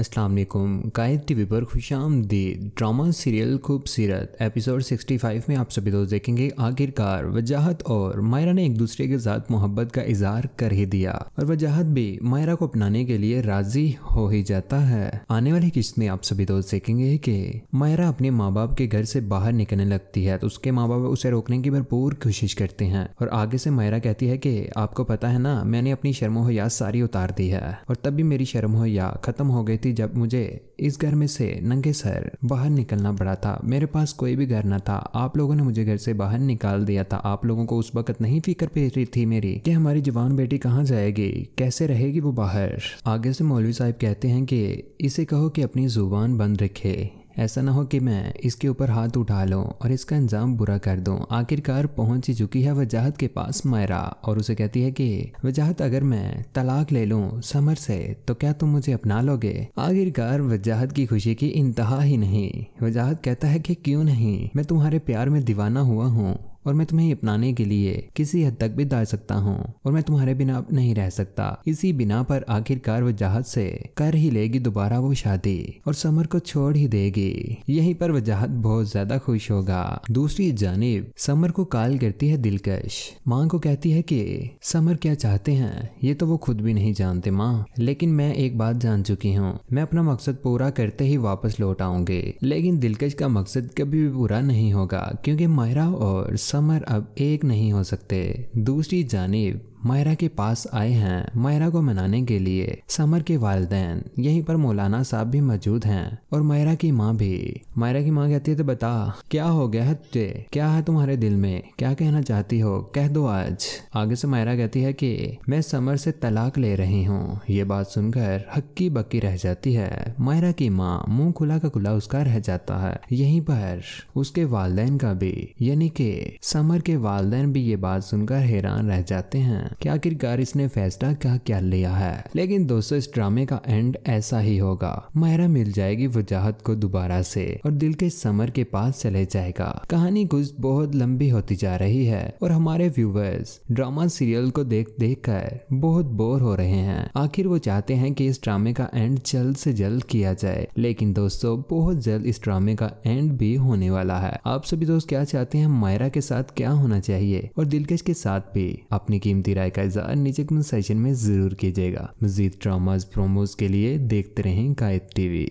अस्सलाम वालेकुम guide T V पर खुश आमदी ड्रामा सीरियल खूबसूरत एपिसोड 65 में आप सभी दोस्त देखेंगे आखिरकार वजाहत और मायरा ने एक दूसरे के साथ मोहब्बत का इजहार कर ही दिया और वजाहत भी मायरा को अपनाने के लिए राजी हो ही जाता है आने वाली किस्त में आप सभी दोस्त देखेंगे कि मायरा अपने माँ बाप के घर से बाहर निकलने लगती है तो उसके माँ बाप उसे रोकने की भरपूर कोशिश करते हैं और आगे से मायरा कहती है कि आपको पता है ना मैंने अपनी शर्मोहया सारी उतार दी है और तब भी मेरी शर्मोहया खत्म हो गई थी थी जब मुझे इस घर में से नंगे सर बाहर निकलना पड़ा था मेरे पास कोई भी घर न था आप लोगों ने मुझे घर से बाहर निकाल दिया था आप लोगों को उस वक्त नहीं फिक्र रही थी मेरी कि हमारी जवान बेटी कहाँ जाएगी कैसे रहेगी वो बाहर आगे से मौलवी साहब कहते हैं कि इसे कहो कि अपनी जुबान बंद रखे ऐसा ना हो कि मैं इसके ऊपर हाथ उठा लूँ और इसका इंजाम बुरा कर दूँ आखिरकार पहुँच ही चुकी है वजाहत के पास मायरा और उसे कहती है कि वजाहत अगर मैं तलाक ले लूँ समर से तो क्या तुम मुझे अपना लोगे आखिरकार वजाहत की खुशी की इंतहा ही नहीं वजाहत कहता है कि क्यों नहीं मैं तुम्हारे प्यार में दीवाना हुआ हूँ और मैं तुम्हें अपनाने के लिए किसी हद तक भी दार सकता हूँ और मैं तुम्हारे बिना नहीं रह सकता इसी बिना पर आखिरकार वजाहत से कर ही लेगी दोबारा वो शादी और समर को छोड़ ही देगी यही पर वजाहत बहुत ज्यादा खुश होगा दूसरी जानब समर को काल करती है दिलकश माँ को कहती है की समर क्या चाहते हैं ये तो वो खुद भी नहीं जानते माँ लेकिन मैं एक बात जान चुकी हूँ मैं अपना मकसद पूरा करते ही वापस लौट आऊंगी लेकिन दिलकश का मकसद कभी भी पूरा नहीं होगा क्योंकि मायरा और समर समर अब एक नहीं हो सकते दूसरी जानब मायरा के पास आए हैं मायरा को मनाने के लिए समर के वालदेन यहीं पर मौलाना साहब भी मौजूद हैं और मायरा की माँ भी मायरा की माँ कहती है तो बता क्या हो गया है तुझे क्या है तुम्हारे दिल में क्या कहना चाहती हो कह दो आज आगे से मायरा कहती है कि मैं समर से तलाक ले रही हूँ ये बात सुनकर हक्की बक्की रह जाती है मायरा की माँ मुंह खुला का खुला उसका रह जाता है यहीं पर उसके वालदेन का भी यानी के समर के वालदेन भी ये बात सुनकर हैरान रह जाते हैं हैं कि आखिरकार इसने फैसला क्या क्या लिया है लेकिन दोस्तों इस ड्रामे का एंड ऐसा ही होगा मायरा मिल जाएगी वजाहत को दोबारा से और दिल के समर के पास चले जाएगा कहानी कुछ बहुत लंबी होती जा रही है और हमारे व्यूवर्स ड्रामा सीरियल को देख देख कर बहुत बोर हो रहे हैं आखिर वो चाहते हैं कि इस ड्रामे का एंड जल्द से जल्द किया जाए लेकिन दोस्तों बहुत जल्द इस ड्रामे का एंड भी होने वाला है आप सभी दोस्त क्या चाहते हैं मायरा के साथ क्या होना चाहिए और दिलकश के साथ भी अपनी कीमती राय का इजहार नीचे कमेंट सेशन में जरूर कीजिएगा मजीद ड्रामाज प्रोमोज के लिए देखते रहें गायब टीवी